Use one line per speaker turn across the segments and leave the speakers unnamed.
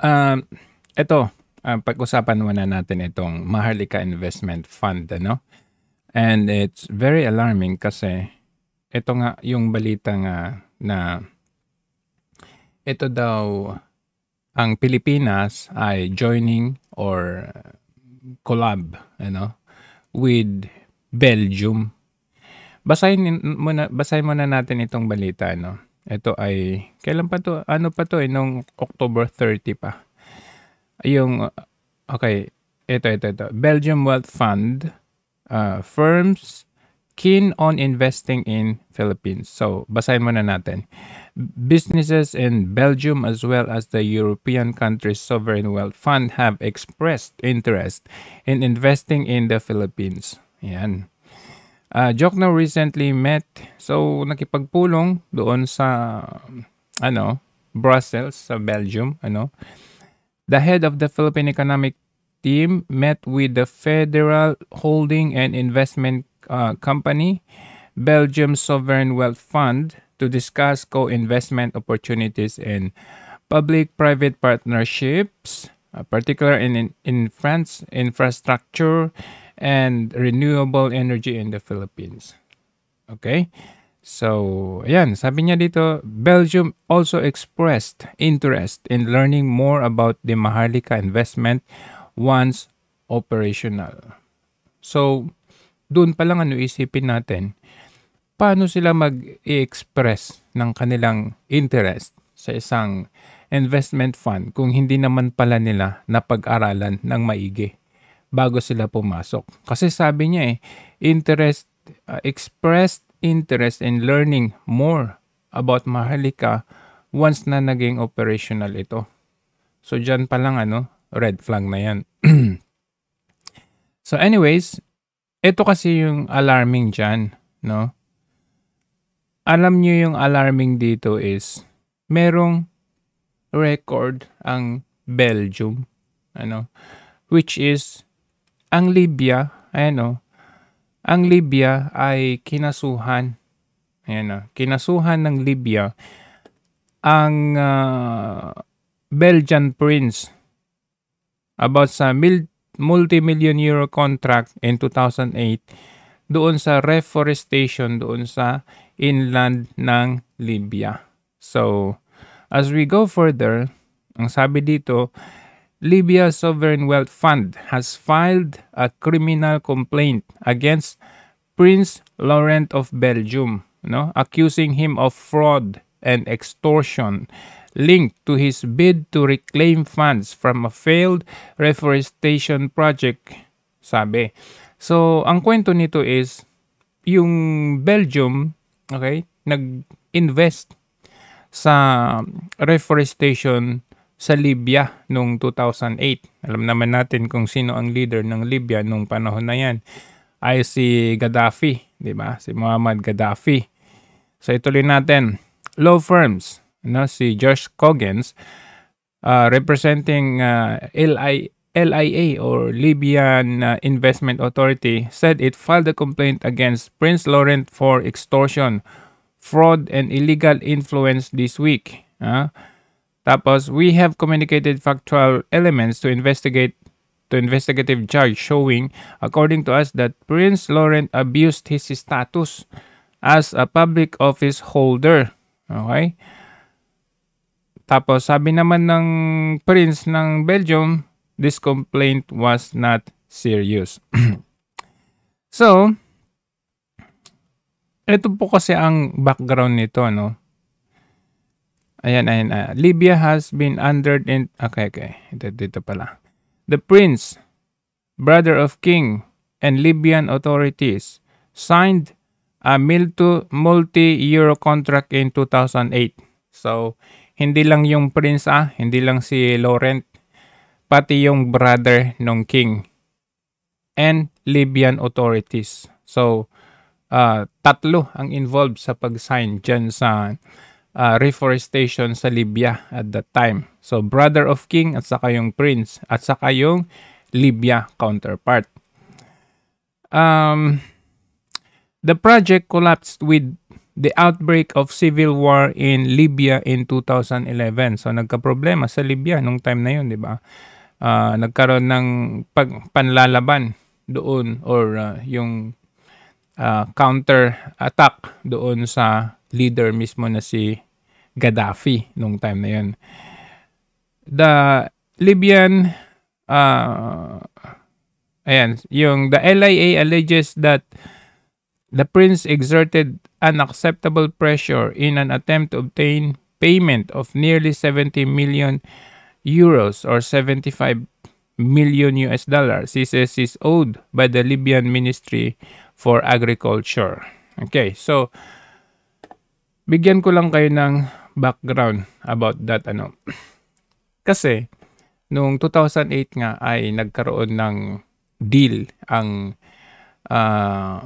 um, ito, um, ah, pag-usapan muna natin itong Maharlika Investment Fund, ano? And it's very alarming kasi ito nga yung balita nga na ito daw ang Pilipinas ay joining or collab, you know, with Belgium. Basahin muna basahin muna natin itong balita, no? Ito ay, kailan pa to? Ano pa to eh? Nung October 30 pa. Yung, uh, okay, ito, ito, ito. Belgium Wealth Fund. Uh, firms keen on investing in Philippines. So, basahin muna natin. Businesses in Belgium as well as the European countries' sovereign wealth fund have expressed interest in investing in the Philippines. Yan. Uh, Joke now recently met, so nakipagpulong doon sa, ano, Brussels, sa Belgium, ano. The head of the Philippine Economic Team met with the Federal Holding and Investment uh, Company, Belgium Sovereign Wealth Fund, to discuss co-investment opportunities in public-private partnerships, uh, ah, particularly in, in, in France, infrastructure, and renewable energy in the Philippines. Okay? So, ayan, sabi niya dito, Belgium also expressed interest in learning more about the Maharlika investment once operational. So, doon pa lang ano isipin natin, paano sila mag-express ng kanilang interest sa isang investment fund kung hindi naman pala nila napag-aralan ng maigi bago sila pumasok. Kasi sabi niya eh, interest, uh, expressed interest in learning more about Maharlika once na naging operational ito. So dyan pa lang ano, red flag na yan. so anyways, ito kasi yung alarming dyan, no? Alam nyo yung alarming dito is merong record ang Belgium, ano, which is ang Libya, ayan o, oh. ang Libya ay kinasuhan, ayan o, oh. kinasuhan ng Libya ang uh, Belgian prince about sa multi-million euro contract in 2008 doon sa reforestation doon sa inland ng Libya. So, as we go further, ang sabi dito, Libya Sovereign Wealth Fund has filed a criminal complaint against Prince Laurent of Belgium, no, accusing him of fraud and extortion linked to his bid to reclaim funds from a failed reforestation project, sabi. So, ang kwento nito is yung Belgium, okay, nag-invest sa reforestation sa Libya noong 2008. Alam naman natin kung sino ang leader ng Libya noong panahon na yan ay si Gaddafi, di ba? Si Muhammad Gaddafi. So ituloy natin. Law firms, no? si Josh Coggins, uh, representing uh, LI, LIA or Libyan uh, Investment Authority, said it filed a complaint against Prince Laurent for extortion, fraud, and illegal influence this week. Uh, tapos, we have communicated factual elements to investigate to investigative judge showing, according to us, that Prince Laurent abused his status as a public office holder. Okay? Tapos, sabi naman ng Prince ng Belgium, this complaint was not serious. so, ito po kasi ang background nito, no? Ayan, ayan. Uh, Libya has been under... In, okay, okay. Ito, dito pala. The prince, brother of king, and Libyan authorities signed a multi-euro contract in 2008. So, hindi lang yung prince ah, hindi lang si Laurent, pati yung brother ng king and Libyan authorities. So, uh, tatlo ang involved sa pag-sign dyan sa uh, reforestation sa Libya at that time. So brother of king at saka yung prince at saka yung Libya counterpart. Um, the project collapsed with the outbreak of civil war in Libya in 2011. So nagka-problema sa Libya nung time na yun, di ba? Uh, nagkaroon ng pag panlalaban doon or uh, yung uh, counter attack doon sa leader mismo na si Gaddafi nung time na yun. The Libyan, uh, ayan, yung the LIA alleges that the prince exerted unacceptable pressure in an attempt to obtain payment of nearly 70 million euros or 75 million US dollars. This is owed by the Libyan Ministry for Agriculture. Okay, so bigyan ko lang kayo ng background about that ano. Kasi noong 2008 nga ay nagkaroon ng deal ang uh,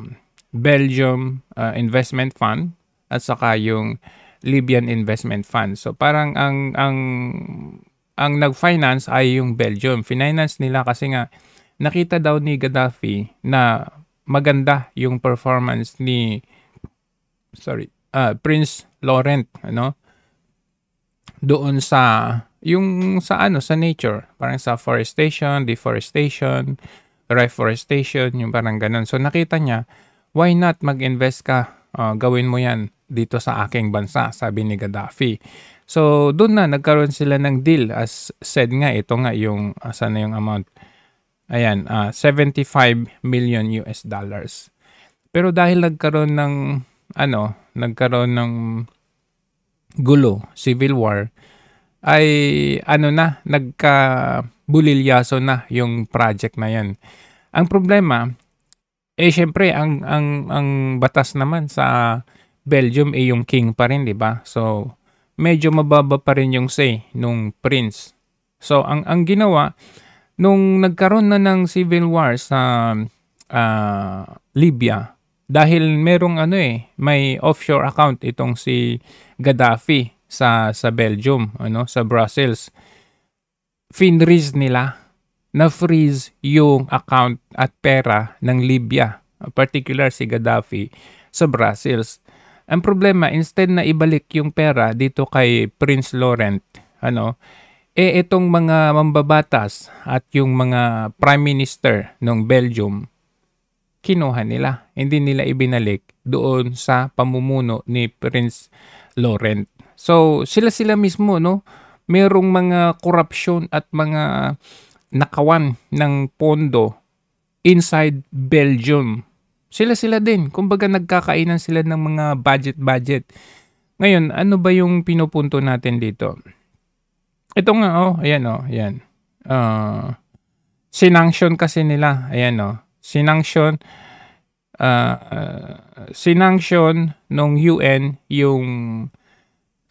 Belgium uh, Investment Fund at saka yung Libyan Investment Fund. So parang ang ang ang nag-finance ay yung Belgium. Finance nila kasi nga nakita daw ni Gaddafi na maganda yung performance ni sorry, uh, Prince Laurent, ano? doon sa yung sa ano sa nature, parang sa forestation, deforestation, reforestation, yung parang ganun. So nakita niya, why not mag-invest ka? Uh, gawin mo 'yan dito sa aking bansa, sabi ni Gaddafi. So doon na nagkaroon sila ng deal as said nga ito nga yung uh, ah, sana yung amount. Ayan, uh, ah, 75 million US dollars. Pero dahil nagkaroon ng ano, nagkaroon ng gulo, civil war, ay ano na, nagka-bulilyaso na yung project na yan. Ang problema, eh syempre ang ang ang batas naman sa Belgium ay eh, yung king pa rin, 'di ba? So medyo mababa pa rin yung say nung prince. So ang ang ginawa nung nagkaroon na ng civil war sa uh, Libya, dahil merong ano eh, may offshore account itong si Gaddafi sa sa Belgium, ano, sa Brussels. Finreeze nila na freeze yung account at pera ng Libya, particular si Gaddafi sa Brussels. Ang problema, instead na ibalik yung pera dito kay Prince Laurent, ano, eh itong mga mambabatas at yung mga prime minister ng Belgium kinuha nila. Hindi nila ibinalik doon sa pamumuno ni Prince Laurent. So, sila-sila mismo, no? Merong mga korupsyon at mga nakawan ng pondo inside Belgium. Sila-sila din. Kumbaga nagkakainan sila ng mga budget-budget. Ngayon, ano ba yung pinupunto natin dito? Ito nga, oh, ayan, oh, ayan. Uh, sinanction kasi nila, ayan, oh sinanksyon uh, uh, sinanksyon ng UN yung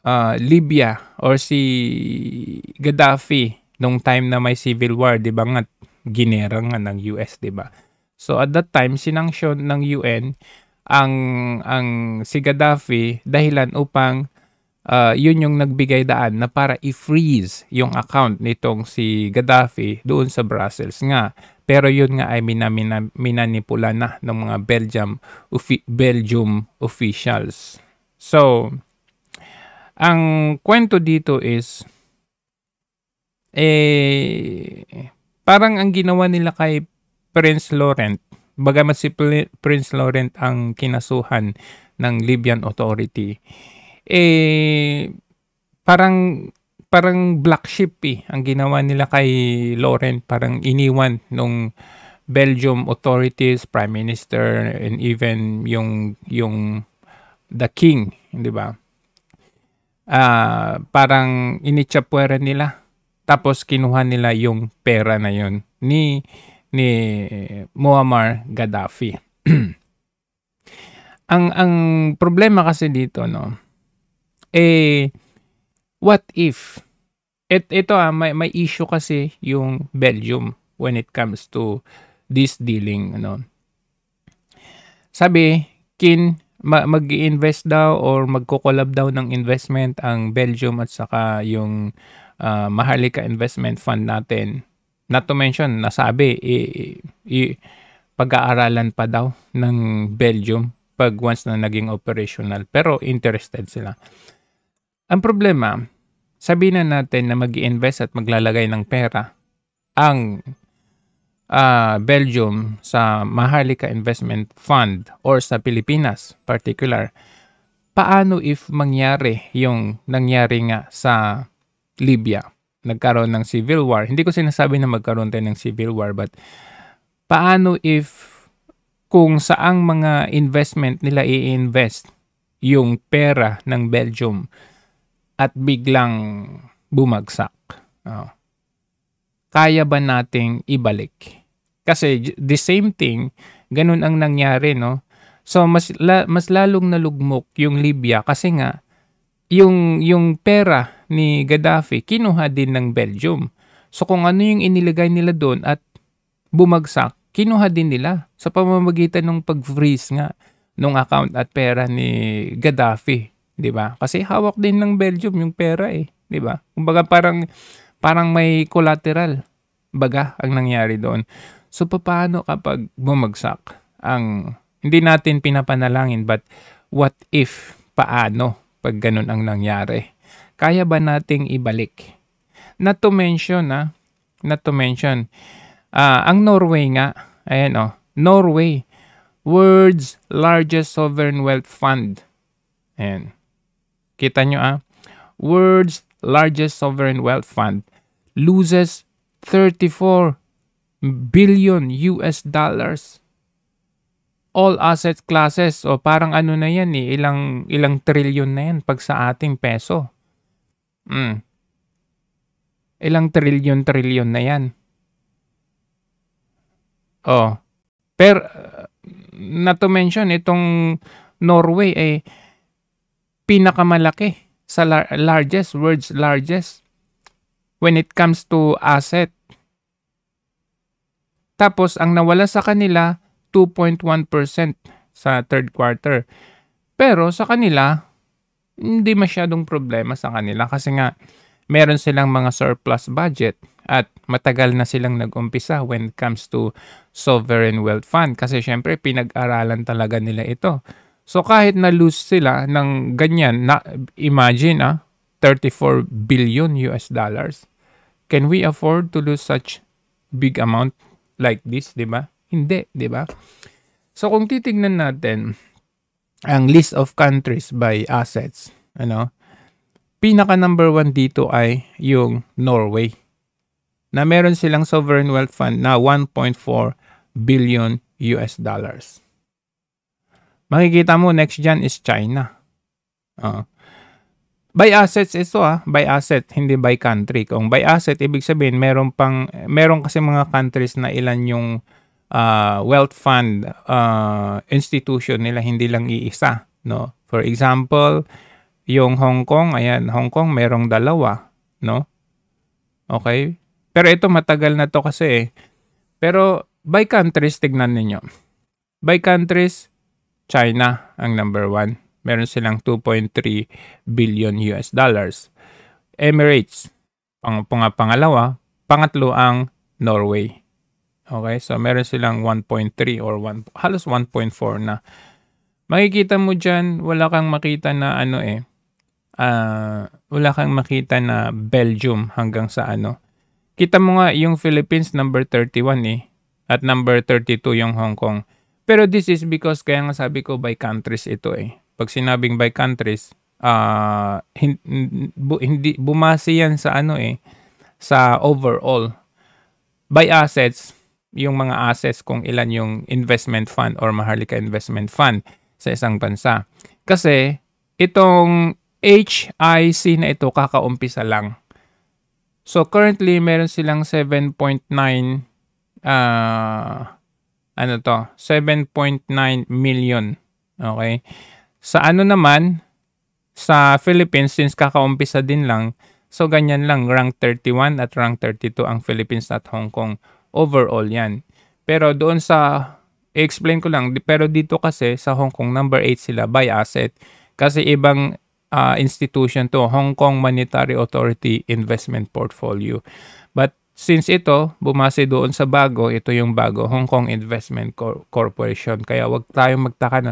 uh, Libya or si Gaddafi nung time na may civil war, 'di ba nga ginera nga ng US, 'di ba? So at that time sinanksyon ng UN ang ang si Gaddafi dahilan upang uh, yun yung nagbigay daan na para i-freeze yung account nitong si Gaddafi doon sa Brussels nga pero yun nga ay minamina, minanipula na ng mga Belgium, ufi, Belgium officials. So, ang kwento dito is, eh, parang ang ginawa nila kay Prince Laurent, bagamat si Prince Laurent ang kinasuhan ng Libyan Authority, eh, parang parang black sheep eh, ang ginawa nila kay Laurent. Parang iniwan nung Belgium authorities, Prime Minister, and even yung, yung the king, di ba? Uh, parang initsapwera nila. Tapos kinuha nila yung pera na yon ni ni Muammar Gaddafi. ang ang problema kasi dito no eh what if? It, ito ah, may, may issue kasi yung Belgium when it comes to this dealing. Ano. Sabi, kin mag invest daw or magko-collab daw ng investment ang Belgium at saka yung uh, Maharlika Investment Fund natin. Not to mention, nasabi, i, i, pag-aaralan pa daw ng Belgium pag once na naging operational. Pero interested sila. Ang problema, sabihin na natin na mag invest at maglalagay ng pera ang uh, Belgium sa Maharlika Investment Fund or sa Pilipinas particular, paano if mangyari yung nangyari nga sa Libya? Nagkaroon ng civil war. Hindi ko sinasabi na magkaroon tayo ng civil war but paano if kung saang mga investment nila i-invest yung pera ng Belgium at biglang bumagsak. Oh. Kaya ba nating ibalik? Kasi the same thing, ganun ang nangyari, no? So mas la, mas lalong nalugmok yung Libya kasi nga yung yung pera ni Gaddafi kinuha din ng Belgium. So kung ano yung inilagay nila doon at bumagsak, kinuha din nila sa pamamagitan ng pag-freeze nga ng account at pera ni Gaddafi. 'di ba? Kasi hawak din ng Belgium yung pera eh, 'di ba? Kumbaga parang parang may collateral baga ang nangyari doon. So paano kapag bumagsak ang hindi natin pinapanalangin but what if paano pag ganun ang nangyari? Kaya ba nating ibalik? Not to mention na ah, not to mention uh, ang Norway nga, ayan oh, Norway world's largest sovereign wealth fund. Ayan. Kita nyo ah. World's largest sovereign wealth fund loses 34 billion US dollars. All asset classes. O parang ano na yan eh. Ilang, ilang trillion na yan pag sa ating peso. Mm. Ilang trillion-trillion na yan. Oh. Pero, uh, not to mention, itong Norway eh, pinakamalaki sa lar- largest, world's largest when it comes to asset. Tapos ang nawala sa kanila 2.1% sa third quarter. Pero sa kanila, hindi masyadong problema sa kanila kasi nga meron silang mga surplus budget at matagal na silang nag-umpisa when it comes to sovereign wealth fund kasi syempre pinag-aralan talaga nila ito So kahit na lose sila ng ganyan, na, imagine ah, 34 billion US dollars. Can we afford to lose such big amount like this, di ba? Hindi, di ba? So kung titingnan natin ang list of countries by assets, ano, pinaka number one dito ay yung Norway na meron silang sovereign wealth fund na 1.4 billion US dollars makikita mo next dyan is China. Uh, by assets ito ah, by asset, hindi by country. Kung by asset, ibig sabihin meron pang meron kasi mga countries na ilan yung uh, wealth fund uh, institution nila hindi lang iisa, no? For example, yung Hong Kong, ayan, Hong Kong merong dalawa, no? Okay? Pero ito matagal na to kasi eh. Pero by countries tignan niyo. By countries, China ang number 1. Meron silang 2.3 billion US dollars. Emirates, pang, pang pangalawa. Pangatlo ang Norway. Okay, so meron silang 1.3 or 1, halos 1.4 na. Makikita mo dyan, wala kang makita na ano eh, uh, wala kang makita na Belgium hanggang sa ano. Kita mo nga yung Philippines number 31 eh, at number 32 yung Hong Kong. Pero this is because, kaya nga sabi ko, by countries ito eh. Pag sinabing by countries, uh, hindi, bumase yan sa ano eh, sa overall. By assets, yung mga assets kung ilan yung investment fund or Maharlika Investment Fund sa isang bansa. Kasi itong HIC na ito kakaumpisa lang. So currently meron silang 7.9 uh, ano to, 7.9 million. Okay? Sa ano naman, sa Philippines, since kakaumpisa din lang, so ganyan lang, rank 31 at rank 32 ang Philippines at Hong Kong. Overall yan. Pero doon sa, explain ko lang, pero dito kasi sa Hong Kong, number 8 sila by asset. Kasi ibang uh, institution to, Hong Kong Monetary Authority Investment Portfolio since ito, bumase doon sa bago, ito yung bago, Hong Kong Investment Cor- Corporation. Kaya wag tayong magtaka na,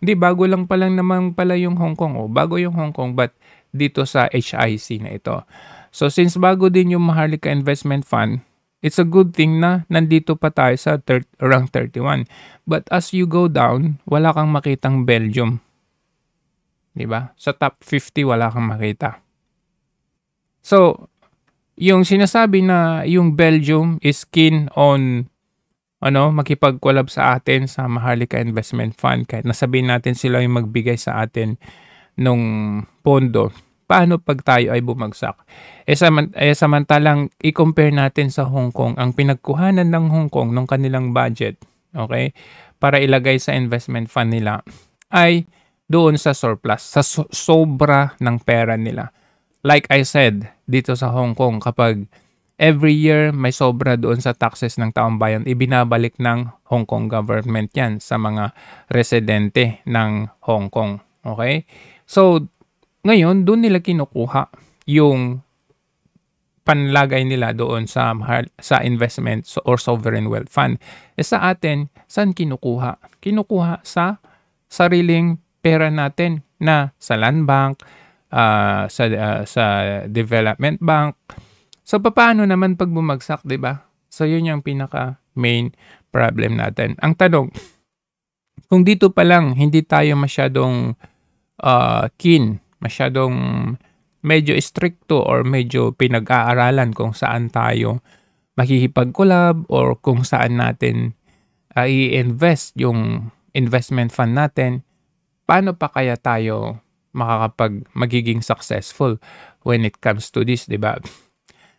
hindi, bago lang palang naman pala yung Hong Kong. O, bago yung Hong Kong, but dito sa HIC na ito. So, since bago din yung Maharlika Investment Fund, it's a good thing na nandito pa tayo sa thir- rank 31. But as you go down, wala kang makitang Belgium. 'Di ba? Sa top 50, wala kang makita. So, yung sinasabi na yung Belgium is keen on ano, makipag-collab sa atin sa Maharlika Investment Fund kahit nasabihin natin sila yung magbigay sa atin nung pondo. Paano pag tayo ay bumagsak? E, eh, samant- e eh, samantalang i-compare natin sa Hong Kong ang pinagkuhanan ng Hong Kong ng kanilang budget, okay? Para ilagay sa investment fund nila ay doon sa surplus, sa so- sobra ng pera nila like I said, dito sa Hong Kong, kapag every year may sobra doon sa taxes ng taong bayan, ibinabalik ng Hong Kong government yan sa mga residente ng Hong Kong. Okay? So, ngayon, doon nila kinukuha yung panlagay nila doon sa sa investment or sovereign wealth fund. E sa atin, saan kinukuha? Kinukuha sa sariling pera natin na sa land bank, uh, sa uh, sa development bank. So paano naman pag bumagsak, 'di ba? So 'yun yung pinaka main problem natin. Ang tanong, kung dito pa lang hindi tayo masyadong uh, keen, masyadong medyo stricto or medyo pinag-aaralan kung saan tayo makikipag-collab or kung saan natin uh, i-invest yung investment fund natin, paano pa kaya tayo makakapag magiging successful when it comes to this, 'di ba?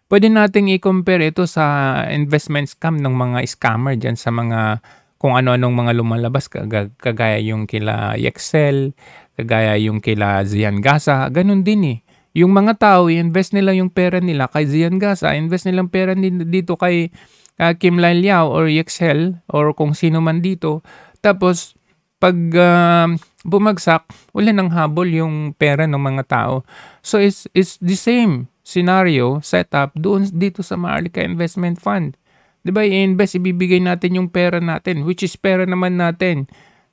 Pwede nating i-compare ito sa investment scam ng mga scammer diyan sa mga kung ano-anong mga lumalabas kagaya yung kila Excel, kagaya yung kila Zian Gasa, ganun din eh. Yung mga tao, invest nila yung pera nila kay Zian Gasa, invest nilang pera dito kay uh, Kim Lai Liao or Excel or kung sino man dito. Tapos pag uh, bumagsak, wala nang habol yung pera ng mga tao. So it's, it's the same scenario setup doon dito sa Marlica Investment Fund. Diba, I-invest ibibigay natin yung pera natin which is pera naman natin.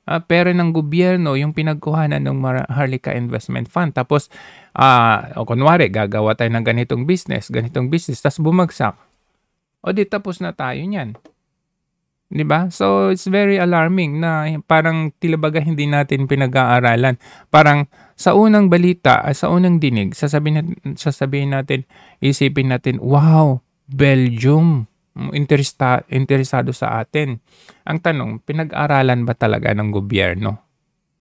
Uh, pera ng gobyerno yung pinagkuhanan ng Maharlika Investment Fund. Tapos uh, o kunwari gagawa tayo ng ganitong business, ganitong business tapos bumagsak. O di tapos na tayo niyan. 'di ba? So it's very alarming na parang tila hindi natin pinag-aaralan. Parang sa unang balita, ah, sa unang dinig, sasabihin natin, sasabihin natin, isipin natin, wow, Belgium, mm, interesta, interesado sa atin. Ang tanong, pinag-aralan ba talaga ng gobyerno